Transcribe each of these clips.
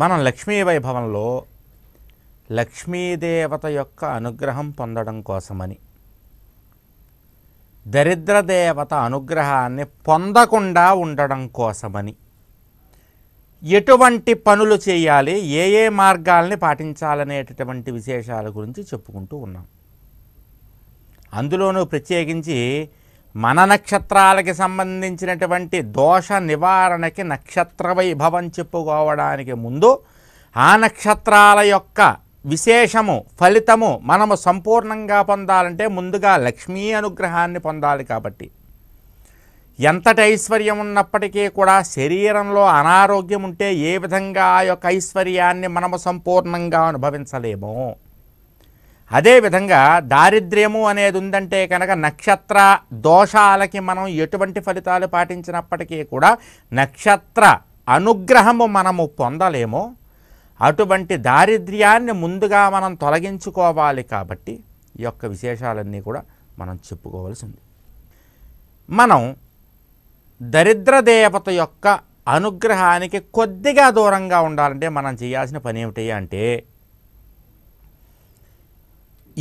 మనం లక్ష్మీ వైభవంలో లక్ష్మీదేవత యొక్క అనుగ్రహం పొందడం కోసమని దరిద్రదేవత అనుగ్రహాన్ని పొందకుండా ఉండడం కోసమని ఎటువంటి పనులు చేయాలి ఏ ఏ మార్గాల్ని పాటించాలనేటటువంటి విశేషాల గురించి చెప్పుకుంటూ ఉన్నాం అందులోనూ ప్రత్యేకించి మన నక్షత్రాలకి సంబంధించినటువంటి దోష నివారణకి నక్షత్ర వైభవం చెప్పుకోవడానికి ముందు ఆ నక్షత్రాల యొక్క విశేషము ఫలితము మనము సంపూర్ణంగా పొందాలంటే ముందుగా లక్ష్మీ అనుగ్రహాన్ని పొందాలి కాబట్టి ఎంతటి ఐశ్వర్యం ఉన్నప్పటికీ కూడా శరీరంలో అనారోగ్యం ఉంటే ఏ విధంగా ఆ యొక్క ఐశ్వర్యాన్ని మనము సంపూర్ణంగా అనుభవించలేము అదేవిధంగా దారిద్ర్యము అనేది ఉందంటే కనుక నక్షత్ర దోషాలకి మనం ఎటువంటి ఫలితాలు పాటించినప్పటికీ కూడా నక్షత్ర అనుగ్రహము మనము పొందలేము అటువంటి దారిద్ర్యాన్ని ముందుగా మనం తొలగించుకోవాలి కాబట్టి ఈ యొక్క విశేషాలన్నీ కూడా మనం చెప్పుకోవాల్సి ఉంది మనం దరిద్ర దేవత యొక్క అనుగ్రహానికి కొద్దిగా దూరంగా ఉండాలంటే మనం చేయాల్సిన పని ఏమిటి అంటే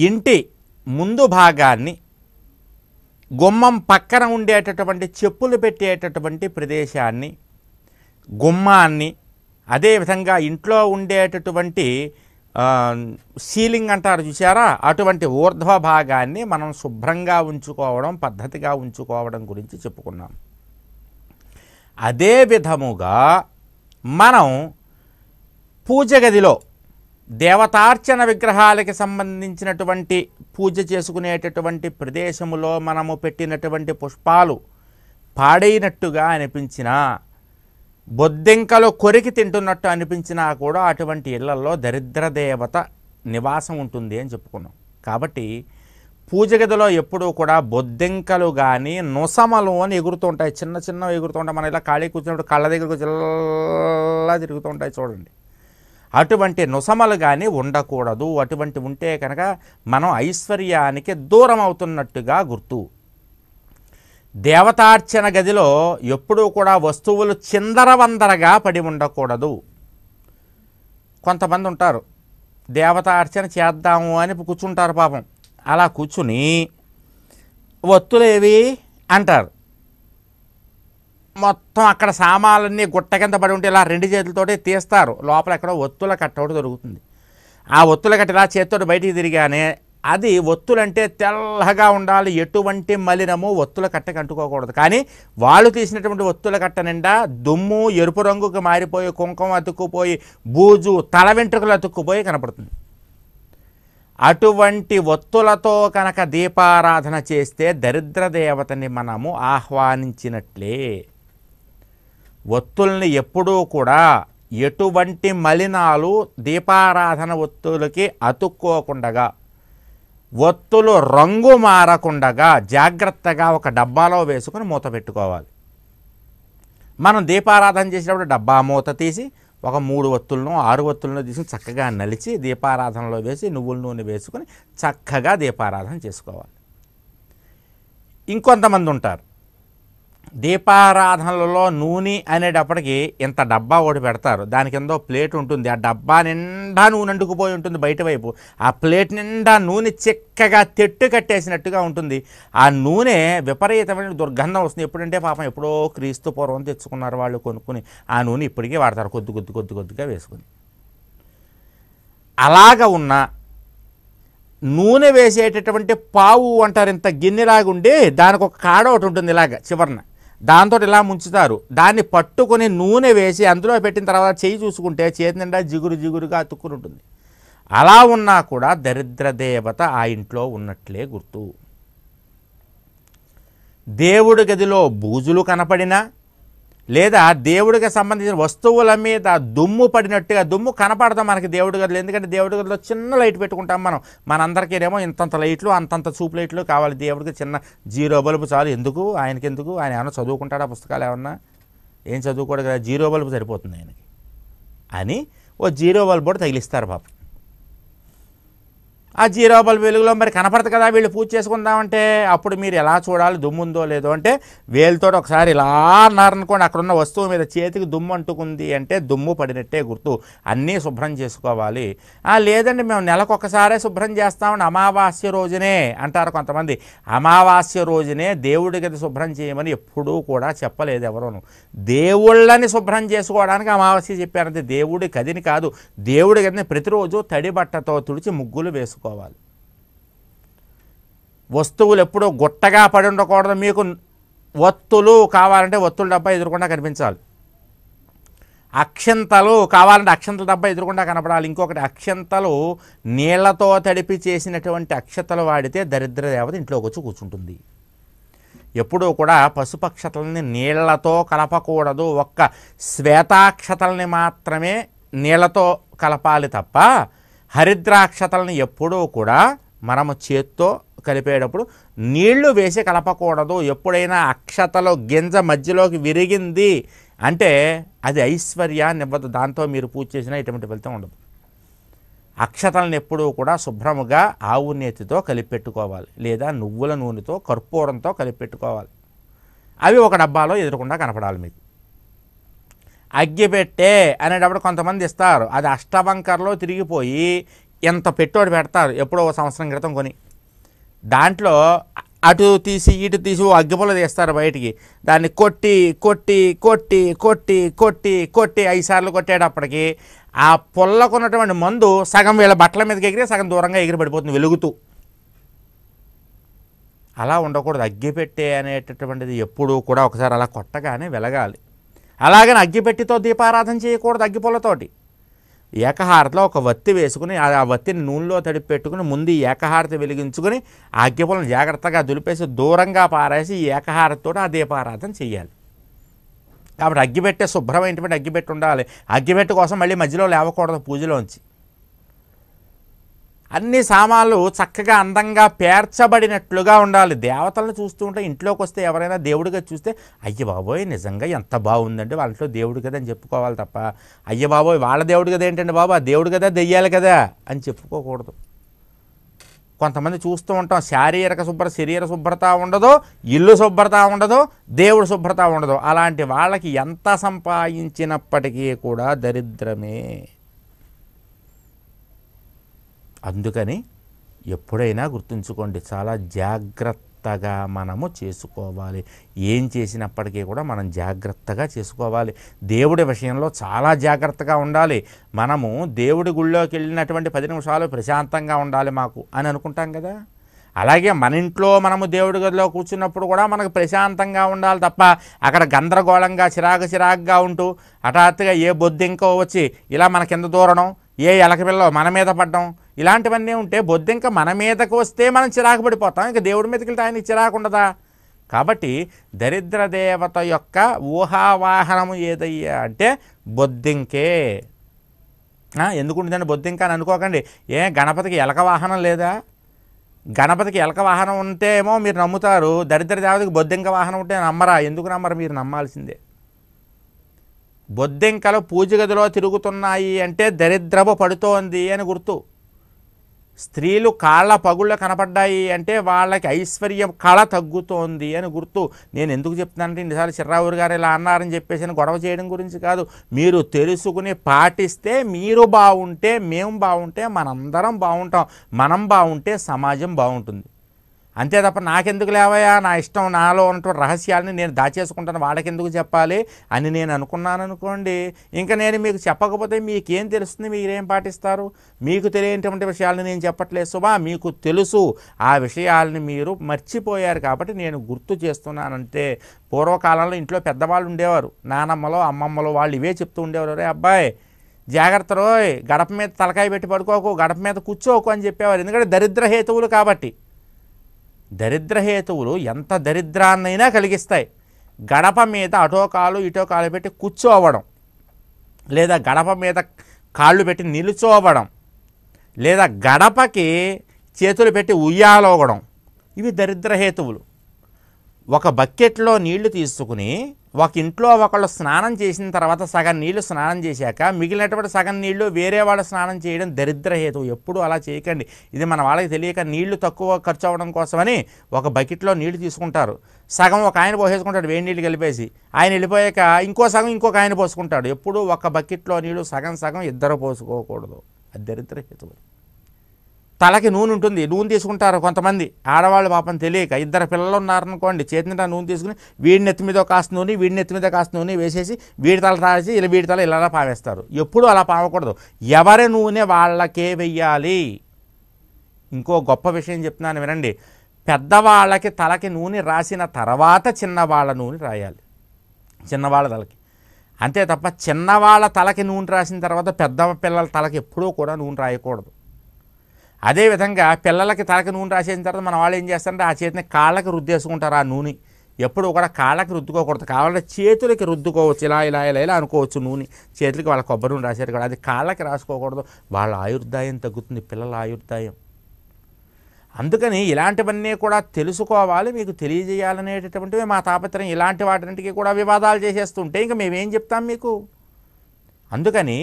ఇంటి ముందు భాగాన్ని గుమ్మం పక్కన ఉండేటటువంటి చెప్పులు పెట్టేటటువంటి ప్రదేశాన్ని గుమ్మాన్ని అదేవిధంగా ఇంట్లో ఉండేటటువంటి సీలింగ్ అంటారు చూసారా అటువంటి ఊర్ధ్వ భాగాన్ని మనం శుభ్రంగా ఉంచుకోవడం పద్ధతిగా ఉంచుకోవడం గురించి చెప్పుకున్నాం అదే విధముగా మనం పూజ గదిలో దేవతార్చన విగ్రహాలకి సంబంధించినటువంటి పూజ చేసుకునేటటువంటి ప్రదేశములో మనము పెట్టినటువంటి పుష్పాలు పాడైనట్టుగా అనిపించినా బొద్దింకలు కొరికి తింటున్నట్టు అనిపించినా కూడా అటువంటి ఇళ్లలో దరిద్ర దేవత నివాసం ఉంటుంది అని చెప్పుకున్నాం కాబట్టి పూజ గదిలో ఎప్పుడూ కూడా బొద్దింకలు కానీ నొసమలు అని ఎగురుతుంటాయి చిన్న చిన్న ఎగురుతుంటాయి మనం ఇలా ఖాళీ కూర్చున్నప్పుడు కళ్ళ దగ్గరకు తిరుగుతూ తిరుగుతుంటాయి చూడండి అటువంటి నొసమలు కానీ ఉండకూడదు అటువంటి ఉంటే కనుక మనం ఐశ్వర్యానికి దూరం అవుతున్నట్టుగా గుర్తు దేవతార్చన గదిలో ఎప్పుడూ కూడా వస్తువులు చిందరవందరగా పడి ఉండకూడదు కొంతమంది ఉంటారు దేవతార్చన చేద్దాము అని కూర్చుంటారు పాపం అలా కూర్చుని వత్తులేవి అంటారు మొత్తం అక్కడ సామాన్లన్నీ గుట్ట కింద పడి ఉంటే ఇలా రెండు చేతులతోటే తీస్తారు లోపల ఎక్కడో ఒత్తుల కట్ట ఒకటి దొరుకుతుంది ఆ ఒత్తుల కట్ట ఇలా చేతితో బయటికి తిరిగానే అది ఒత్తులంటే తెల్లగా ఉండాలి ఎటువంటి మలినము ఒత్తుల కట్ట అంటుకోకూడదు కానీ వాళ్ళు తీసినటువంటి ఒత్తుల కట్ట నిండా దుమ్ము ఎరుపు రంగుకి మారిపోయి కుంకుమ అతుక్కుపోయి బూజు తల వెంట్రుకలు అతుక్కుపోయి కనపడుతుంది అటువంటి ఒత్తులతో కనుక దీపారాధన చేస్తే దరిద్ర దేవతని మనము ఆహ్వానించినట్లే ఒత్తుల్ని ఎప్పుడూ కూడా ఎటువంటి మలినాలు దీపారాధన ఒత్తులకి అతుక్కోకుండగా ఒత్తులు రంగు మారకుండగా జాగ్రత్తగా ఒక డబ్బాలో వేసుకుని మూత పెట్టుకోవాలి మనం దీపారాధన చేసేటప్పుడు డబ్బా మూత తీసి ఒక మూడు ఒత్తులను ఆరు ఒత్తులను తీసుకుని చక్కగా నలిచి దీపారాధనలో వేసి నువ్వుల నూనె వేసుకుని చక్కగా దీపారాధన చేసుకోవాలి ఇంకొంతమంది ఉంటారు దీపారాధనలలో నూనె అనేటప్పటికి ఇంత డబ్బా ఒకటి పెడతారు దాని కింద ప్లేట్ ఉంటుంది ఆ డబ్బా నిండా నూనె అండుకుపోయి ఉంటుంది బయట వైపు ఆ ప్లేట్ నిండా నూనె చిక్కగా తెట్టు కట్టేసినట్టుగా ఉంటుంది ఆ నూనె విపరీతమైన దుర్గంధం వస్తుంది ఎప్పుడంటే పాపం ఎప్పుడో క్రీస్తు పూర్వం తెచ్చుకున్నారు వాళ్ళు కొనుక్కుని ఆ నూనె ఇప్పటికీ వాడతారు కొద్ది కొద్ది కొద్ది కొద్దిగా వేసుకుని అలాగ ఉన్న నూనె వేసేటటువంటి పావు అంటారు ఇంత గిన్నెలాగుండి దానికి ఒక కాడ ఒకటి ఉంటుంది ఇలాగ చివరిన దాంతో ఇలా ముంచుతారు దాన్ని పట్టుకొని నూనె వేసి అందులో పెట్టిన తర్వాత చేయి చూసుకుంటే చేతి నిండా జిగురు జిగురుగా అతుక్కుని ఉంటుంది అలా ఉన్నా కూడా దరిద్ర దేవత ఆ ఇంట్లో ఉన్నట్లే గుర్తు దేవుడి గదిలో బూజులు కనపడినా లేదా దేవుడికి సంబంధించిన వస్తువుల మీద దుమ్ము పడినట్టుగా దుమ్ము కనపడదాం మనకి దేవుడి గదిలో ఎందుకంటే దేవుడి గదిలో చిన్న లైట్ పెట్టుకుంటాం మనం మనందరికీనేమో ఇంతంత లైట్లు అంతంత చూపు లైట్లు కావాలి దేవుడికి చిన్న జీరో బల్బు చాలు ఎందుకు ఆయనకి ఎందుకు ఆయన ఏమైనా చదువుకుంటాడా పుస్తకాలు ఏమన్నా ఏం చదువుకోడు కదా జీరో బల్బు సరిపోతుంది ఆయనకి అని ఓ జీరో బల్బు కూడా తగిలిస్తారు పాపం ఆ జీరో బల్బ్ వెలుగులో మరి కనపడదు కదా వీళ్ళు పూజ చేసుకుందామంటే అప్పుడు మీరు ఎలా చూడాలి దుమ్ముందో లేదో అంటే వేలుతో ఒకసారి ఇలా అన్నారనుకోండి అక్కడున్న వస్తువు మీద చేతికి దుమ్ము అంటుకుంది అంటే దుమ్ము పడినట్టే గుర్తు అన్నీ శుభ్రం చేసుకోవాలి లేదండి మేము నెలకొకసారే శుభ్రం చేస్తామని అమావాస్య రోజునే అంటారు కొంతమంది అమావాస్య రోజునే దేవుడి గది శుభ్రం చేయమని ఎప్పుడూ కూడా చెప్పలేదు ఎవరోను దేవుళ్ళని శుభ్రం చేసుకోవడానికి అమావాస్య చెప్పారంటే దేవుడి గదిని కాదు దేవుడి గదిని ప్రతిరోజు తడి బట్టతో తుడిచి ముగ్గులు వేసుకో చేసుకోవాలి వస్తువులు ఎప్పుడూ గుట్టగా పడి ఉండకూడదు మీకు ఒత్తులు కావాలంటే ఒత్తుల డబ్బా ఎదురకుండా కనిపించాలి అక్షంతలు కావాలంటే అక్షంతల డబ్బా ఎదురకుండా కనపడాలి ఇంకొకటి అక్షంతలు నీళ్లతో తడిపి చేసినటువంటి అక్షతలు వాడితే దరిద్ర దేవత ఇంట్లోకి వచ్చి కూర్చుంటుంది ఎప్పుడూ కూడా పశుపక్షతల్ని నీళ్లతో కలపకూడదు ఒక్క శ్వేతాక్షతల్ని మాత్రమే నీళ్లతో కలపాలి తప్ప హరిద్రాక్షతలను ఎప్పుడూ కూడా మనము చేత్తో కలిపేటప్పుడు నీళ్లు వేసి కలపకూడదు ఎప్పుడైనా అక్షతలో గింజ మధ్యలోకి విరిగింది అంటే అది ఐశ్వర్యాన్ని ఇవ్వదు దాంతో మీరు పూజ చేసినా ఎటువంటి ఫలితం ఉండదు అక్షతలను ఎప్పుడూ కూడా శుభ్రముగా ఆవు నేతితో కలిపెట్టుకోవాలి లేదా నువ్వుల నూనెతో కర్పూరంతో కలిపెట్టుకోవాలి అవి ఒక డబ్బాలో ఎదురకుండా కనపడాలి మీకు అగ్గిపెట్టే అనేటప్పుడు కొంతమంది ఇస్తారు అది అష్టవంకర్లో తిరిగిపోయి ఎంత పెట్టుబడి పెడతారు ఎప్పుడో ఒక సంవత్సరం క్రితం కొని దాంట్లో అటు తీసి ఇటు తీసి అగ్గిపొల తీస్తారు బయటికి దాన్ని కొట్టి కొట్టి కొట్టి కొట్టి కొట్టి కొట్టి ఐదుసార్లు కొట్టేటప్పటికి ఆ పొల్లకున్నటువంటి మందు సగం వీళ్ళ బట్టల మీదకి ఎగిరి సగం దూరంగా ఎగిరి పడిపోతుంది వెలుగుతూ అలా ఉండకూడదు అగ్గిపెట్టే అనేటటువంటిది ఎప్పుడూ కూడా ఒకసారి అలా కొట్టగానే వెలగాలి అలాగని అగ్గిపెట్టితో దీపారాధన చేయకూడదు అగ్గిపొలతోటి ఏకహారతిలో ఒక వత్తి వేసుకుని ఆ వత్తిని నూనెలో తడిపి పెట్టుకుని ముందు ఏకహారతి వెలిగించుకుని ఆ అగ్గిపొలను జాగ్రత్తగా దులిపేసి దూరంగా పారేసి ఏకహారతితో ఆ దీపారాధన చేయాలి కాబట్టి అగ్గిపెట్టే శుభ్రమైనటువంటి అగ్గిపెట్టి ఉండాలి అగ్గిపెట్టు కోసం మళ్ళీ మధ్యలో లేవకూడదు పూజలోంచి అన్ని సామాన్లు చక్కగా అందంగా పేర్చబడినట్లుగా ఉండాలి దేవతలను చూస్తూ ఉంటే ఇంట్లోకి వస్తే ఎవరైనా దేవుడిగా చూస్తే అయ్య బాబోయ్ నిజంగా ఎంత బాగుందంటే వాళ్ళ ఇంట్లో దేవుడు కదా అని చెప్పుకోవాలి తప్ప అయ్య బాబోయ్ వాళ్ళ దేవుడు కదా ఏంటంటే బాబా దేవుడు కదా దెయ్యాలి కదా అని చెప్పుకోకూడదు కొంతమంది చూస్తూ ఉంటాం శారీరక శుభ్ర శరీర శుభ్రత ఉండదు ఇల్లు శుభ్రత ఉండదు దేవుడు శుభ్రత ఉండదు అలాంటి వాళ్ళకి ఎంత సంపాదించినప్పటికీ కూడా దరిద్రమే అందుకని ఎప్పుడైనా గుర్తుంచుకోండి చాలా జాగ్రత్తగా మనము చేసుకోవాలి ఏం చేసినప్పటికీ కూడా మనం జాగ్రత్తగా చేసుకోవాలి దేవుడి విషయంలో చాలా జాగ్రత్తగా ఉండాలి మనము దేవుడి గుళ్ళోకి వెళ్ళినటువంటి పది నిమిషాలు ప్రశాంతంగా ఉండాలి మాకు అని అనుకుంటాం కదా అలాగే మన ఇంట్లో మనము దేవుడి గదిలో కూర్చున్నప్పుడు కూడా మనకు ప్రశాంతంగా ఉండాలి తప్ప అక్కడ గందరగోళంగా చిరాకు చిరాకుగా ఉంటూ హఠాత్తుగా ఏ బొద్దింకో వచ్చి ఇలా మన కింద దూరడం ఏ ఎలకపిల్ల మన మీద పడ్డం ఇలాంటివన్నీ ఉంటే బొద్దింక మన మీదకు వస్తే మనం చిరాకు పడిపోతాం ఇంకా దేవుడి మీదకి వెళ్తే ఆయన చిరాకు ఉండదా కాబట్టి దరిద్ర దేవత యొక్క ఊహావాహనము ఏదయ్యా అంటే బొద్దింకే ఎందుకు ఎందుకుంటుందండి బొద్దింక అని అనుకోకండి ఏ గణపతికి ఎలక వాహనం లేదా గణపతికి ఎలక వాహనం ఉంటే ఏమో మీరు నమ్ముతారు దరిద్ర దేవతకి బొద్దింక వాహనం ఉంటే నమ్మరా ఎందుకు నమ్మరు మీరు నమ్మాల్సిందే బొద్దింకలు పూజ గదిలో తిరుగుతున్నాయి అంటే దరిద్రము పడుతోంది అని గుర్తు స్త్రీలు కాళ్ళ పగుళ్ళ కనపడ్డాయి అంటే వాళ్ళకి ఐశ్వర్యం కళ తగ్గుతోంది అని గుర్తు నేను ఎందుకు చెప్తున్నానంటే ఇన్నిసార్లు చిర్రావురు గారు ఇలా అన్నారని చెప్పేసి గొడవ చేయడం గురించి కాదు మీరు తెలుసుకుని పాటిస్తే మీరు బాగుంటే మేము బాగుంటే మనందరం బాగుంటాం మనం బాగుంటే సమాజం బాగుంటుంది అంతే తప్ప నాకెందుకు లేవయా నా ఇష్టం నాలో ఉన్నటువంటి రహస్యాలని నేను దాచేసుకుంటాను వాళ్ళకి ఎందుకు చెప్పాలి అని నేను అనుకున్నాను అనుకోండి ఇంకా నేను మీకు చెప్పకపోతే మీకేం తెలుస్తుంది మీరేం పాటిస్తారు మీకు తెలియనటువంటి విషయాలను నేను చెప్పట్లేదు శుభా మీకు తెలుసు ఆ విషయాలని మీరు మర్చిపోయారు కాబట్టి నేను గుర్తు చేస్తున్నానంటే పూర్వకాలంలో ఇంట్లో పెద్దవాళ్ళు ఉండేవారు నానమ్మలో అమ్మమ్మలో వాళ్ళు ఇవే చెప్తూ ఉండేవారు రే అబ్బాయి జాగ్రత్త రోయ్ గడప మీద తలకాయ పెట్టి పడుకోకు గడప మీద కూర్చోకు అని చెప్పేవారు ఎందుకంటే దరిద్ర హేతువులు కాబట్టి దరిద్రహేతువులు ఎంత దరిద్రాన్నైనా కలిగిస్తాయి గడప మీద అటోకాలు ఇటోకాలు పెట్టి కూర్చోవడం లేదా గడప మీద కాళ్ళు పెట్టి నిలుచోవడం లేదా గడపకి చేతులు పెట్టి ఉయ్యాలోగడం ఇవి దరిద్రహేతువులు ఒక బకెట్లో నీళ్లు తీసుకుని ఒక ఇంట్లో ఒకళ్ళు స్నానం చేసిన తర్వాత సగం నీళ్లు స్నానం చేశాక మిగిలినటువంటి సగం నీళ్లు వేరే వాళ్ళు స్నానం చేయడం దరిద్రహేతు ఎప్పుడు అలా చేయకండి ఇది మన వాళ్ళకి తెలియక నీళ్లు తక్కువ ఖర్చు అవ్వడం కోసమని ఒక బకెట్లో నీళ్లు తీసుకుంటారు సగం ఒక ఆయన పోసేసుకుంటాడు వేడి నీళ్ళు కలిపేసి ఆయన వెళ్ళిపోయాక ఇంకో సగం ఇంకొక ఆయన పోసుకుంటాడు ఎప్పుడు ఒక బకెట్లో నీళ్లు సగం సగం ఇద్దరు పోసుకోకూడదు అది దరిద్రహేతు తలకి నూనె ఉంటుంది నూనె తీసుకుంటారు కొంతమంది ఆడవాళ్ళు పాపం తెలియక ఇద్దరు పిల్లలు ఉన్నారనుకోండి చేతి నిండా నూనె తీసుకుని వీడి నెత్తి మీద కాస్త నూనె వీడి నెత్తి మీద కాస్త నూనె వేసేసి వీడి తల రాసి ఇలా వీడి తల ఇలా పావేస్తారు ఎప్పుడూ అలా పావకూడదు ఎవరి నూనె వాళ్ళకే వెయ్యాలి ఇంకో గొప్ప విషయం చెప్తున్నాను వినండి పెద్దవాళ్ళకి తలకి నూనె రాసిన తర్వాత చిన్నవాళ్ళ నూనె రాయాలి చిన్నవాళ్ళ తలకి అంతే తప్ప చిన్నవాళ్ళ తలకి నూనె రాసిన తర్వాత పెద్ద పిల్లల తలకి ఎప్పుడూ కూడా నూనె రాయకూడదు అదేవిధంగా పిల్లలకి తలకి నూనె రాసేసిన తర్వాత మన వాళ్ళు ఏం చేస్తారంటే ఆ చేతిని కాళ్ళకి రుద్దేసుకుంటారు ఆ నూనె ఎప్పుడు కూడా కాళ్ళకి రుద్దుకోకూడదు కావాలంటే చేతులకి రుద్దుకోవచ్చు ఇలా ఇలా ఇలా ఇలా అనుకోవచ్చు నూనె చేతులకి వాళ్ళ కొబ్బరి నూనె రాశారు కదా అది కాళ్ళకి రాసుకోకూడదు వాళ్ళ ఆయుర్దాయం తగ్గుతుంది పిల్లల ఆయుర్దాయం అందుకని ఇలాంటివన్నీ కూడా తెలుసుకోవాలి మీకు తెలియజేయాలనేటటువంటివి మా తాపత్రయం ఇలాంటి వాటింటికి కూడా వివాదాలు చేసేస్తుంటే ఇంకా మేమేం చెప్తాం మీకు అందుకని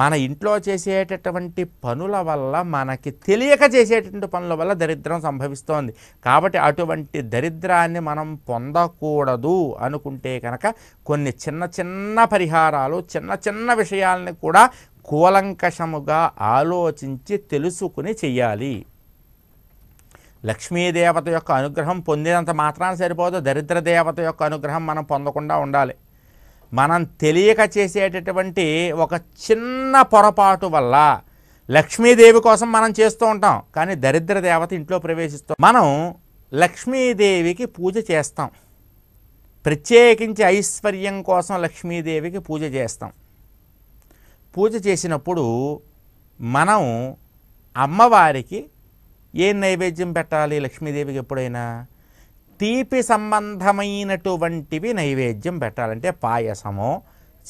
మన ఇంట్లో చేసేటటువంటి పనుల వల్ల మనకి తెలియక చేసేటటువంటి పనుల వల్ల దరిద్రం సంభవిస్తోంది కాబట్టి అటువంటి దరిద్రాన్ని మనం పొందకూడదు అనుకుంటే కనుక కొన్ని చిన్న చిన్న పరిహారాలు చిన్న చిన్న విషయాలని కూడా కూలంకషముగా ఆలోచించి తెలుసుకుని చెయ్యాలి లక్ష్మీదేవత యొక్క అనుగ్రహం పొందినంత మాత్రాన సరిపోదు దరిద్ర దేవత యొక్క అనుగ్రహం మనం పొందకుండా ఉండాలి మనం తెలియక చేసేటటువంటి ఒక చిన్న పొరపాటు వల్ల లక్ష్మీదేవి కోసం మనం చేస్తూ ఉంటాం కానీ దరిద్ర దేవత ఇంట్లో ప్రవేశిస్తాం మనం లక్ష్మీదేవికి పూజ చేస్తాం ప్రత్యేకించి ఐశ్వర్యం కోసం లక్ష్మీదేవికి పూజ చేస్తాం పూజ చేసినప్పుడు మనం అమ్మవారికి ఏ నైవేద్యం పెట్టాలి లక్ష్మీదేవికి ఎప్పుడైనా తీపి సంబంధమైనటువంటివి నైవేద్యం పెట్టాలంటే పాయసమో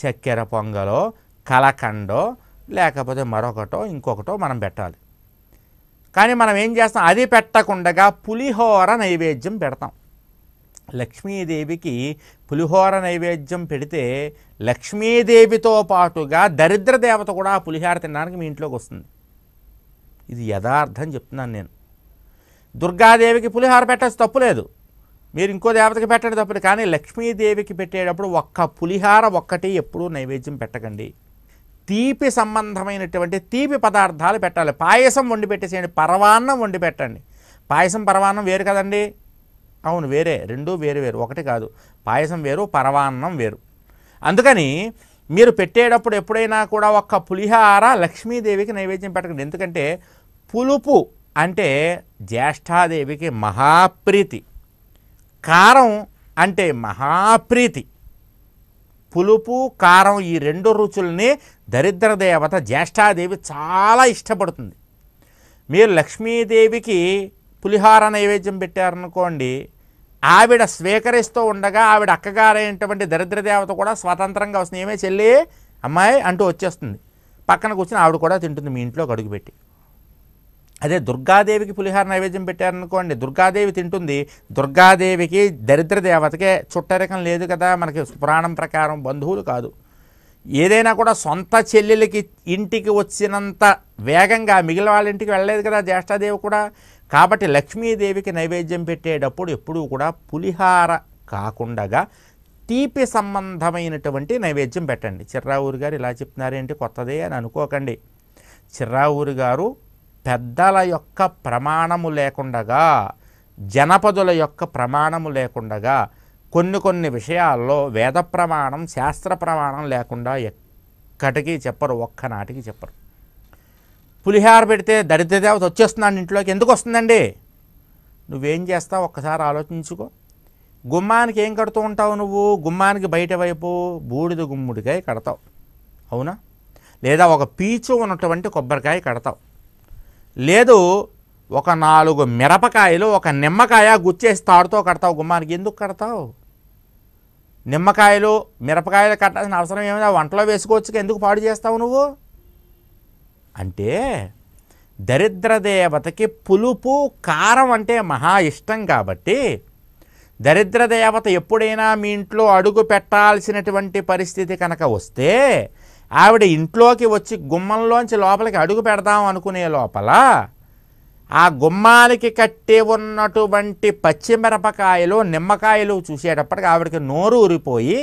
చక్కెర పొంగలో కలకండో లేకపోతే మరొకటో ఇంకొకటో మనం పెట్టాలి కానీ మనం ఏం చేస్తాం అది పెట్టకుండా పులిహోర నైవేద్యం పెడతాం లక్ష్మీదేవికి పులిహోర నైవేద్యం పెడితే లక్ష్మీదేవితో పాటుగా దరిద్ర దేవత కూడా పులిహోర తినడానికి మీ ఇంట్లోకి వస్తుంది ఇది యథార్థం చెప్తున్నాను నేను దుర్గాదేవికి పులిహోర పెట్టచ్చు తప్పులేదు మీరు ఇంకో దేవతకి పెట్టండి తప్పదు కానీ లక్ష్మీదేవికి పెట్టేటప్పుడు ఒక్క పులిహార ఒక్కటి ఎప్పుడూ నైవేద్యం పెట్టకండి తీపి సంబంధమైనటువంటి తీపి పదార్థాలు పెట్టాలి పాయసం వండి పెట్టేసేయండి పరవాన్నం వండి పెట్టండి పాయసం పరవాన్నం వేరు కదండి అవును వేరే రెండు వేరు వేరు ఒకటి కాదు పాయసం వేరు పరవాన్నం వేరు అందుకని మీరు పెట్టేటప్పుడు ఎప్పుడైనా కూడా ఒక్క పులిహార లక్ష్మీదేవికి నైవేద్యం పెట్టకండి ఎందుకంటే పులుపు అంటే జ్యేష్ఠాదేవికి మహాప్రీతి కారం అంటే మహాప్రీతి పులుపు కారం ఈ రెండు రుచుల్ని దరిద్ర దేవత జ్యేష్ఠాదేవి చాలా ఇష్టపడుతుంది మీరు లక్ష్మీదేవికి పులిహార నైవేద్యం పెట్టారనుకోండి ఆవిడ స్వీకరిస్తూ ఉండగా ఆవిడ అక్కగారైనటువంటి దరిద్ర దేవత కూడా స్వతంత్రంగా వస్తుంది ఏమే చెల్లి అమ్మాయి అంటూ వచ్చేస్తుంది పక్కన కూర్చొని ఆవిడ కూడా తింటుంది మీ ఇంట్లో అడుగుపెట్టి అదే దుర్గాదేవికి పులిహార నైవేద్యం పెట్టారనుకోండి దుర్గాదేవి తింటుంది దుర్గాదేవికి దరిద్ర దేవతకే చుట్టరికం లేదు కదా మనకి పురాణం ప్రకారం బంధువులు కాదు ఏదైనా కూడా సొంత చెల్లెలకి ఇంటికి వచ్చినంత వేగంగా మిగిలిన వాళ్ళ ఇంటికి వెళ్ళలేదు కదా జ్యేష్ఠాదేవి కూడా కాబట్టి లక్ష్మీదేవికి నైవేద్యం పెట్టేటప్పుడు ఎప్పుడూ కూడా పులిహార కాకుండా తీపి సంబంధమైనటువంటి నైవేద్యం పెట్టండి చిర్రావూరు గారు ఇలా చెప్తున్నారేంటి కొత్తదే అని అనుకోకండి చిర్రావూరు గారు పెద్దల యొక్క ప్రమాణము లేకుండగా జనపదుల యొక్క ప్రమాణము లేకుండగా కొన్ని కొన్ని విషయాల్లో వేద ప్రమాణం శాస్త్ర ప్రమాణం లేకుండా ఎక్కటికి చెప్పరు ఒక్క నాటికి చెప్పరు పులిహార పెడితే దరిద్ర దేవత వచ్చేస్తున్నాను ఇంట్లోకి ఎందుకు వస్తుందండి నువ్వేం చేస్తావు ఒక్కసారి ఆలోచించుకో గుమ్మానికి ఏం కడుతూ ఉంటావు నువ్వు గుమ్మానికి బయట వైపు బూడిద గుమ్ముడికాయ కడతావు అవునా లేదా ఒక పీచు ఉన్నటువంటి కొబ్బరికాయ కడతావు లేదు ఒక నాలుగు మిరపకాయలు ఒక నిమ్మకాయ గుచ్చేసి తాడుతో కడతావు గుమ్మానికి ఎందుకు కడతావు నిమ్మకాయలు మిరపకాయలు కట్టాల్సిన అవసరం ఏమైనా వంటలో వేసుకోవచ్చు ఎందుకు పాడు చేస్తావు నువ్వు అంటే దరిద్ర దేవతకి పులుపు కారం అంటే మహా ఇష్టం కాబట్టి దరిద్ర దేవత ఎప్పుడైనా మీ ఇంట్లో అడుగు పెట్టాల్సినటువంటి పరిస్థితి కనుక వస్తే ఆవిడ ఇంట్లోకి వచ్చి గుమ్మంలోంచి లోపలికి అడుగు పెడదాం అనుకునే లోపల ఆ గుమ్మానికి కట్టి ఉన్నటువంటి పచ్చిమిరపకాయలు నిమ్మకాయలు చూసేటప్పటికి ఆవిడకి నోరు ఊరిపోయి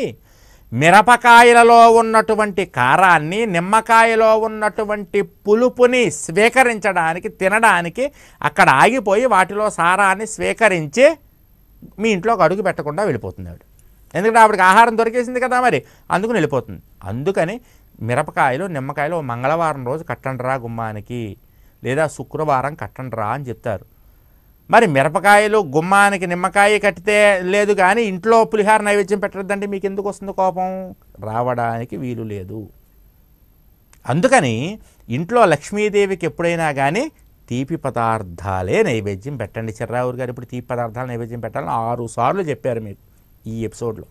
మిరపకాయలలో ఉన్నటువంటి కారాన్ని నిమ్మకాయలో ఉన్నటువంటి పులుపుని స్వీకరించడానికి తినడానికి అక్కడ ఆగిపోయి వాటిలో సారాన్ని స్వీకరించి మీ ఇంట్లోకి అడుగు పెట్టకుండా వెళ్ళిపోతుంది ఆవిడ ఎందుకంటే ఆవిడకి ఆహారం దొరికేసింది కదా మరి అందుకుని వెళ్ళిపోతుంది అందుకని మిరపకాయలు నిమ్మకాయలు మంగళవారం రోజు కట్టండి రా గుమ్మానికి లేదా శుక్రవారం కట్టండి రా అని చెప్తారు మరి మిరపకాయలు గుమ్మానికి నిమ్మకాయ కట్టితే లేదు కానీ ఇంట్లో పులిహార నైవేద్యం పెట్టద్దంటే మీకు ఎందుకు వస్తుంది కోపం రావడానికి వీలు లేదు అందుకని ఇంట్లో లక్ష్మీదేవికి ఎప్పుడైనా కానీ తీపి పదార్థాలే నైవేద్యం పెట్టండి చిర్రావు గారు ఇప్పుడు తీపి పదార్థాలు నైవేద్యం పెట్టాలని ఆరు సార్లు చెప్పారు మీరు ఈ ఎపిసోడ్లో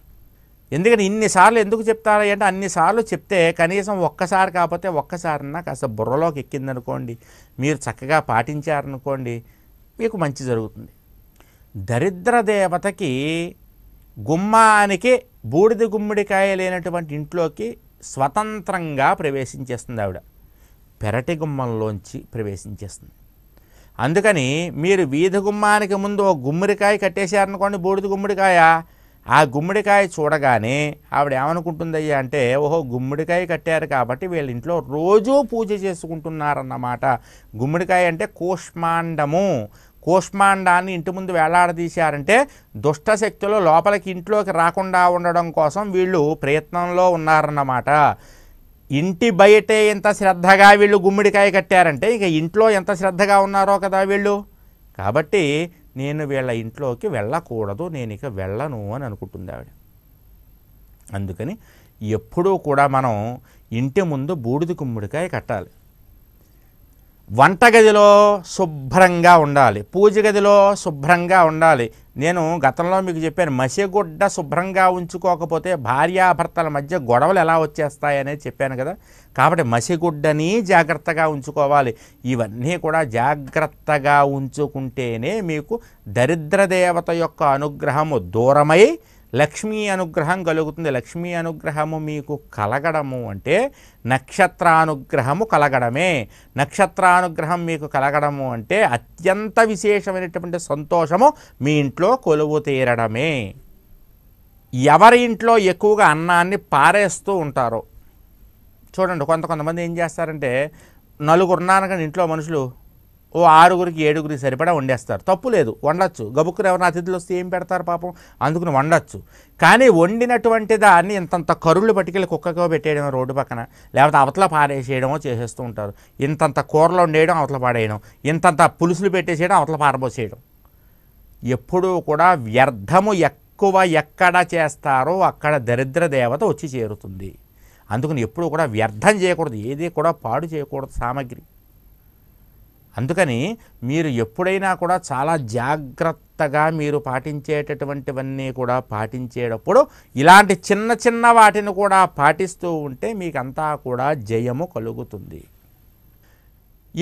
ఎందుకని ఇన్నిసార్లు ఎందుకు చెప్తారా అంటే అన్నిసార్లు చెప్తే కనీసం ఒక్కసారి కాకపోతే ఒక్కసారన్నా కాస్త బుర్రలోకి ఎక్కిందనుకోండి మీరు చక్కగా పాటించారనుకోండి మీకు మంచి జరుగుతుంది దరిద్ర దేవతకి గుమ్మానికి బూడిద గుమ్మిడికాయ లేనటువంటి ఇంట్లోకి స్వతంత్రంగా ప్రవేశించేస్తుంది ఆవిడ పెరటి గుమ్మంలోంచి ప్రవేశించేస్తుంది అందుకని మీరు వీధి గుమ్మానికి ముందు ఓ గుమ్మడికాయ కట్టేశారనుకోండి బూడిద గుమ్మడికాయ ఆ గుమ్మడికాయ చూడగానే ఆవిడ ఏమనుకుంటుందయ్యా అంటే ఓహో గుమ్మడికాయ కట్టారు కాబట్టి వీళ్ళ ఇంట్లో రోజూ పూజ చేసుకుంటున్నారన్నమాట గుమ్మడికాయ అంటే కూష్మాండము కూష్మాండాన్ని ఇంటి ముందు వేలాడదీశారంటే దుష్టశక్తులు లోపలికి ఇంట్లోకి రాకుండా ఉండడం కోసం వీళ్ళు ప్రయత్నంలో ఉన్నారన్నమాట ఇంటి బయటే ఎంత శ్రద్ధగా వీళ్ళు గుమ్మడికాయ కట్టారంటే ఇక ఇంట్లో ఎంత శ్రద్ధగా ఉన్నారో కదా వీళ్ళు కాబట్టి నేను వీళ్ళ ఇంట్లోకి వెళ్ళకూడదు నేను ఇక వెళ్ళను అని అనుకుంటుంది ఆవిడ అందుకని ఎప్పుడూ కూడా మనం ఇంటి ముందు బూడిద కుమ్మిడికాయ కట్టాలి వంటగదిలో శుభ్రంగా ఉండాలి పూజ గదిలో శుభ్రంగా ఉండాలి నేను గతంలో మీకు చెప్పాను మసిగుడ్డ శుభ్రంగా ఉంచుకోకపోతే భార్యాభర్తల మధ్య గొడవలు ఎలా వచ్చేస్తాయనేది చెప్పాను కదా కాబట్టి మసిగుడ్డని జాగ్రత్తగా ఉంచుకోవాలి ఇవన్నీ కూడా జాగ్రత్తగా ఉంచుకుంటేనే మీకు దరిద్ర దేవత యొక్క అనుగ్రహము దూరమై లక్ష్మీ అనుగ్రహం కలుగుతుంది లక్ష్మీ అనుగ్రహము మీకు కలగడము అంటే నక్షత్రానుగ్రహము కలగడమే నక్షత్రానుగ్రహం మీకు కలగడము అంటే అత్యంత విశేషమైనటువంటి సంతోషము మీ ఇంట్లో కొలువు తీరడమే ఎవరి ఇంట్లో ఎక్కువగా అన్నాన్ని పారేస్తూ ఉంటారో చూడండి కొంత కొంతమంది ఏం చేస్తారంటే నలుగురున్నాను కానీ ఇంట్లో మనుషులు ఓ ఆరుగురికి ఏడుగురికి సరిపడా వండేస్తారు తప్పు లేదు వండొచ్చు గబుక్కులు ఎవరైనా అతిథులు వస్తే ఏం పెడతారు పాపం అందుకుని వండొచ్చు కానీ వండినటువంటి దాన్ని ఇంతంత కరుళ్ళు పట్టుకెళ్ళి కుక్కకో పెట్టేయడం రోడ్డు పక్కన లేకపోతే అవతల పారేసేయడమో చేసేస్తూ ఉంటారు ఇంతంత కూరలు వండేయడం అవతల పాడేయడం ఇంతంత పులుసులు పెట్టేసేయడం అవతల పారబోసేయడం ఎప్పుడూ కూడా వ్యర్థము ఎక్కువ ఎక్కడ చేస్తారో అక్కడ దరిద్ర దేవత వచ్చి చేరుతుంది అందుకని ఎప్పుడూ కూడా వ్యర్థం చేయకూడదు ఏది కూడా పాడు చేయకూడదు సామాగ్రి అందుకని మీరు ఎప్పుడైనా కూడా చాలా జాగ్రత్తగా మీరు పాటించేటటువంటివన్నీ కూడా పాటించేటప్పుడు ఇలాంటి చిన్న చిన్న వాటిని కూడా పాటిస్తూ ఉంటే మీకంతా కూడా జయము కలుగుతుంది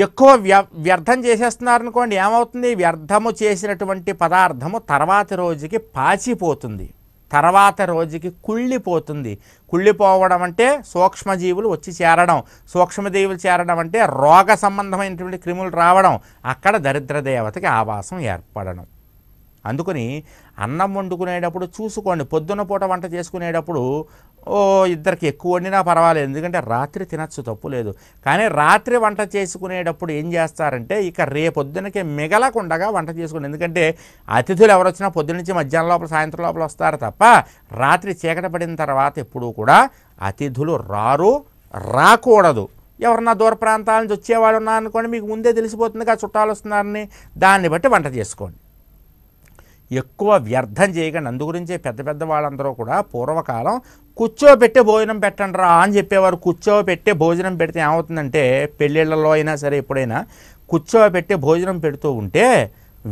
ఎక్కువ వ్య వ్యర్థం చేసేస్తున్నారనుకోండి ఏమవుతుంది వ్యర్థము చేసినటువంటి పదార్థము తర్వాతి రోజుకి పాచిపోతుంది తర్వాత రోజుకి కుళ్ళిపోతుంది కుళ్ళిపోవడం అంటే సూక్ష్మజీవులు వచ్చి చేరడం సూక్ష్మజీవులు చేరడం అంటే రోగ సంబంధమైనటువంటి క్రిములు రావడం అక్కడ దరిద్ర దేవతకి ఆవాసం ఏర్పడడం అందుకని అన్నం వండుకునేటప్పుడు చూసుకోండి పొద్దున్న పూట వంట చేసుకునేటప్పుడు ఓ ఇద్దరికి ఎక్కువ వండినా పర్వాలేదు ఎందుకంటే రాత్రి తినచ్చు తప్పు లేదు కానీ రాత్రి వంట చేసుకునేటప్పుడు ఏం చేస్తారంటే ఇక రేపొద్దునకే మిగలకుండగా వంట చేసుకుని ఎందుకంటే అతిథులు ఎవరు వచ్చినా నుంచి మధ్యాహ్నం లోపల సాయంత్రం లోపల వస్తారు తప్ప రాత్రి చీకట పడిన తర్వాత ఎప్పుడూ కూడా అతిథులు రారు రాకూడదు ఎవరన్నా దూర ప్రాంతాల నుంచి వచ్చేవాళ్ళు ఉన్నారనుకోండి మీకు ముందే తెలిసిపోతుందిగా చుట్టాలు వస్తున్నారని దాన్ని బట్టి వంట చేసుకోండి ఎక్కువ వ్యర్థం చేయకండి అందుగురించే పెద్ద పెద్ద వాళ్ళందరూ కూడా పూర్వకాలం కూర్చోబెట్టే భోజనం పెట్టండి రా అని చెప్పేవారు కూర్చోబెట్టే భోజనం పెడితే ఏమవుతుందంటే పెళ్ళిళ్ళలో అయినా సరే ఎప్పుడైనా కూర్చోబెట్టే భోజనం పెడుతూ ఉంటే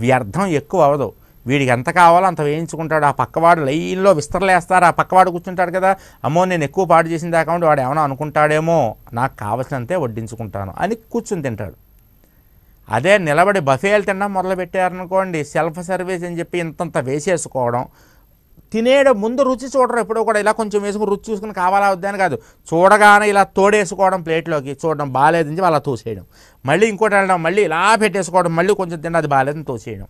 వ్యర్థం ఎక్కువ అవ్వదు వీడికి ఎంత కావాలో అంత వేయించుకుంటాడు ఆ పక్కవాడు లైన్లో విస్తరలేస్తారు ఆ పక్కవాడు కూర్చుంటాడు కదా అమ్మో నేను ఎక్కువ పాడు చేసిన దాకా వాడు ఏమైనా అనుకుంటాడేమో నాకు కావలసినంతే వడ్డించుకుంటాను అని కూర్చుని తింటాడు అదే నిలబడి బఫేలు తినడం మొదలుపెట్టారనుకోండి సెల్ఫ్ సర్వీస్ అని చెప్పి ఇంతంత వేసేసుకోవడం తినేడు ముందు రుచి చూడరు ఎప్పుడో కూడా ఇలా కొంచెం వేసుకుని రుచి చూసుకుని కావాలా వద్దని కాదు చూడగానే ఇలా తోడేసుకోవడం ప్లేట్లోకి చూడడం బాగాలేదని చెప్పి అలా తోసేయడం మళ్ళీ ఇంకోటి వెళ్ళడం మళ్ళీ ఇలా పెట్టేసుకోవడం మళ్ళీ కొంచెం తిన్నది అది బాగాలేదని తోసేయడం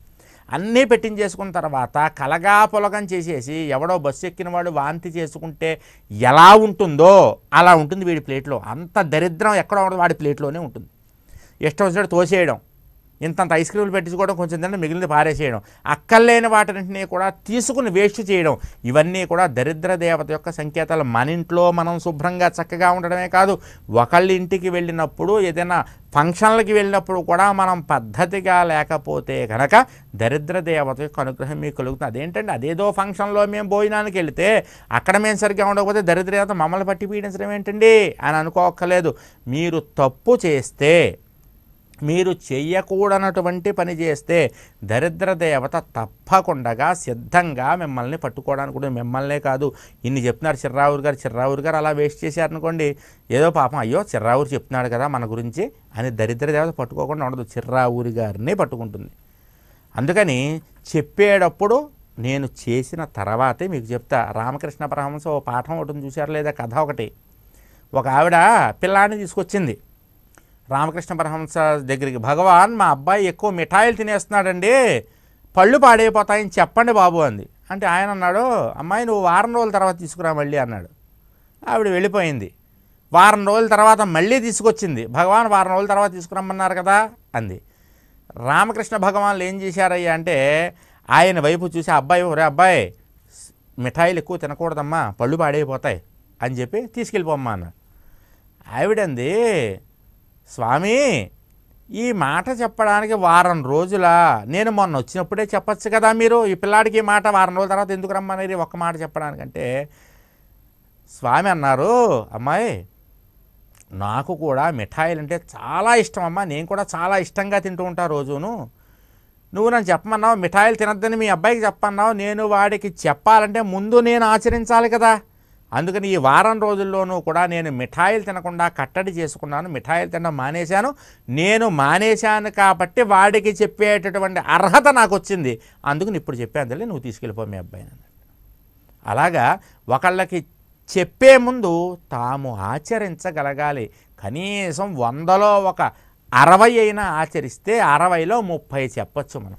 అన్నీ పెట్టించేసుకున్న తర్వాత కలగా పొలగం చేసేసి ఎవడో బస్సు ఎక్కిన వాడు వాంతి చేసుకుంటే ఎలా ఉంటుందో అలా ఉంటుంది వీడి ప్లేట్లో అంత దరిద్రం ఎక్కడ ఉండదు వాడి ప్లేట్లోనే ఉంటుంది ఇష్టం వచ్చినట్టు తోసేయడం ఇంతంత ఐస్ క్రీములు పెట్టించుకోవడం కొంచెం తినడం మిగిలింది పారేసేయడం అక్కర్లేని వాటిని కూడా తీసుకుని వేస్ట్ చేయడం ఇవన్నీ కూడా దరిద్ర దేవత యొక్క సంకేతాలు మన ఇంట్లో మనం శుభ్రంగా చక్కగా ఉండడమే కాదు ఒకళ్ళ ఇంటికి వెళ్ళినప్పుడు ఏదైనా ఫంక్షన్లకి వెళ్ళినప్పుడు కూడా మనం పద్ధతిగా లేకపోతే కనుక దరిద్ర దేవత యొక్క అనుగ్రహం మీకు కలుగుతుంది అదేంటంటే అదేదో ఫంక్షన్లో మేము భోజనానికి వెళితే అక్కడ మేము సరిగ్గా ఉండకపోతే దరిద్ర దేవత మమ్మల్ని పట్టి పీడించడం ఏంటండి అని అనుకోక్కర్లేదు మీరు తప్పు చేస్తే మీరు చేయకూడనటువంటి పని చేస్తే దరిద్ర దేవత తప్పకుండా సిద్ధంగా మిమ్మల్ని పట్టుకోవడానికి కూడా మిమ్మల్నే కాదు ఇన్ని చెప్తున్నారు చిర్రావురు గారు చిర్రావురు గారు అలా వేస్ట్ చేశారనుకోండి ఏదో పాపం అయ్యో చిర్రావురు చెప్తున్నాడు కదా మన గురించి అని దరిద్ర దేవత పట్టుకోకుండా ఉండదు చిర్రావురి గారిని పట్టుకుంటుంది అందుకని చెప్పేటప్పుడు నేను చేసిన తర్వాతే మీకు చెప్తా రామకృష్ణ పరహంస ఓ పాఠం ఒకటి చూశారు లేదా కథ ఒకటి ఒక ఆవిడ పిల్లాన్ని తీసుకొచ్చింది రామకృష్ణ పరహంస దగ్గరికి భగవాన్ మా అబ్బాయి ఎక్కువ మిఠాయిలు తినేస్తున్నాడండి పళ్ళు పాడైపోతాయని చెప్పండి బాబు అంది అంటే ఆయన అన్నాడు అమ్మాయి నువ్వు వారం రోజుల తర్వాత తీసుకురా మళ్ళీ అన్నాడు ఆవిడ వెళ్ళిపోయింది వారం రోజుల తర్వాత మళ్ళీ తీసుకొచ్చింది భగవాన్ వారం రోజుల తర్వాత తీసుకురమ్మన్నారు కదా అంది రామకృష్ణ భగవాన్లు ఏం చేశారయ్యా అంటే ఆయన వైపు చూసి అబ్బాయి ఒరే అబ్బాయి మిఠాయిలు ఎక్కువ తినకూడదమ్మా పళ్ళు పాడైపోతాయి అని చెప్పి తీసుకెళ్ళిపోమ్మా అన్నాడు ఆవిడంది స్వామి ఈ మాట చెప్పడానికి వారం రోజుల నేను మొన్న వచ్చినప్పుడే చెప్పచ్చు కదా మీరు ఈ పిల్లాడికి ఈ మాట వారం రోజుల తర్వాత ఎందుకు రమ్మనేది ఒక్క మాట చెప్పడానికంటే స్వామి అన్నారు అమ్మాయి నాకు కూడా మిఠాయిలు అంటే చాలా ఇష్టం అమ్మా నేను కూడా చాలా ఇష్టంగా తింటూ ఉంటా రోజును నువ్వు నన్ను చెప్పమన్నావు మిఠాయిలు తినద్దని మీ అబ్బాయికి చెప్పన్నావు నేను వాడికి చెప్పాలంటే ముందు నేను ఆచరించాలి కదా అందుకని ఈ వారం రోజుల్లోనూ కూడా నేను మిఠాయిలు తినకుండా కట్టడి చేసుకున్నాను మిఠాయిలు తినడం మానేశాను నేను మానేశాను కాబట్టి వాడికి చెప్పేటటువంటి అర్హత నాకు వచ్చింది అందుకని ఇప్పుడు చెప్పాను తల్లి నువ్వు తీసుకెళ్ళిపో మీ అబ్బాయిని అలాగా ఒకళ్ళకి చెప్పే ముందు తాము ఆచరించగలగాలి కనీసం వందలో ఒక అరవై అయినా ఆచరిస్తే అరవైలో ముప్పై చెప్పచ్చు మనం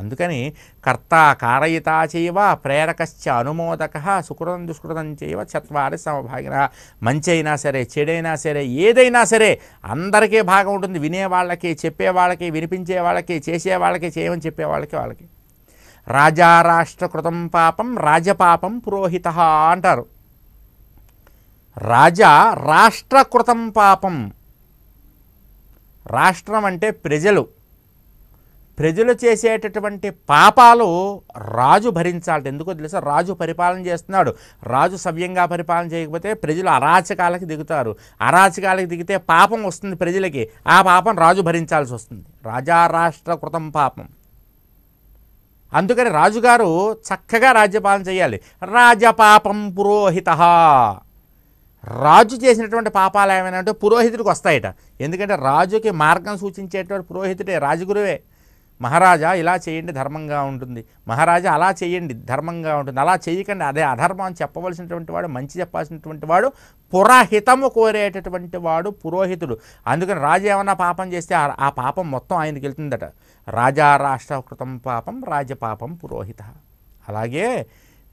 అందుకని కర్త కారయిత చేయవ ప్రేరకశ్చ అనుమోదక సుకృతం దుష్కృతం చేయవ చత్వారి సమభాగిన మంచి అయినా సరే చెడైనా సరే ఏదైనా సరే అందరికీ భాగం ఉంటుంది వినే వాళ్ళకి చెప్పే వాళ్ళకి వినిపించే వాళ్ళకి చేసేవాళ్ళకి చేయమని చెప్పే వాళ్ళకి వాళ్ళకి రాజా రాష్ట్రకృతం పాపం రాజపాపం పురోహిత అంటారు రాజా రాష్ట్రకృతం పాపం రాష్ట్రం అంటే ప్రజలు ప్రజలు చేసేటటువంటి పాపాలు రాజు భరించాలి ఎందుకో తెలుసా రాజు పరిపాలన చేస్తున్నాడు రాజు సవ్యంగా పరిపాలన చేయకపోతే ప్రజలు అరాచకాలకి దిగుతారు అరాచకాలకి దిగితే పాపం వస్తుంది ప్రజలకి ఆ పాపం రాజు భరించాల్సి వస్తుంది రాజా రాష్ట్ర కృతం పాపం అందుకని రాజుగారు చక్కగా రాజ్యపాలన చేయాలి రాజపాపం పురోహిత రాజు చేసినటువంటి పాపాలు ఏమైనా అంటే పురోహితుడికి వస్తాయట ఎందుకంటే రాజుకి మార్గం సూచించేటువంటి పురోహితుడే రాజగురువే మహారాజా ఇలా చేయండి ధర్మంగా ఉంటుంది మహారాజా అలా చేయండి ధర్మంగా ఉంటుంది అలా చేయకండి అదే అధర్మం అని చెప్పవలసినటువంటి వాడు మంచి చెప్పాల్సినటువంటి వాడు పురహితము కోరేటటువంటి వాడు పురోహితుడు అందుకని రాజు ఏమైనా పాపం చేస్తే ఆ పాపం మొత్తం ఆయనకి వెళ్తుందట రాజా రాష్ట్రకృతం పాపం రాజపాపం పురోహిత అలాగే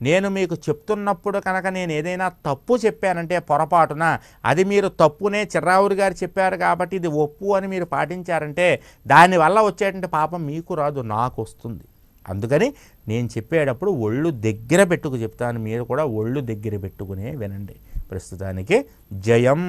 నేను మీకు చెప్తున్నప్పుడు కనుక నేను ఏదైనా తప్పు చెప్పానంటే పొరపాటున అది మీరు తప్పునే చిర్రావురి గారు చెప్పారు కాబట్టి ఇది ఒప్పు అని మీరు పాటించారంటే దానివల్ల వచ్చేటంటే పాపం మీకు రాదు నాకు వస్తుంది అందుకని నేను చెప్పేటప్పుడు ఒళ్ళు దగ్గర పెట్టుకు చెప్తాను మీరు కూడా ఒళ్ళు దగ్గర పెట్టుకునే వినండి ప్రస్తుతానికి జయం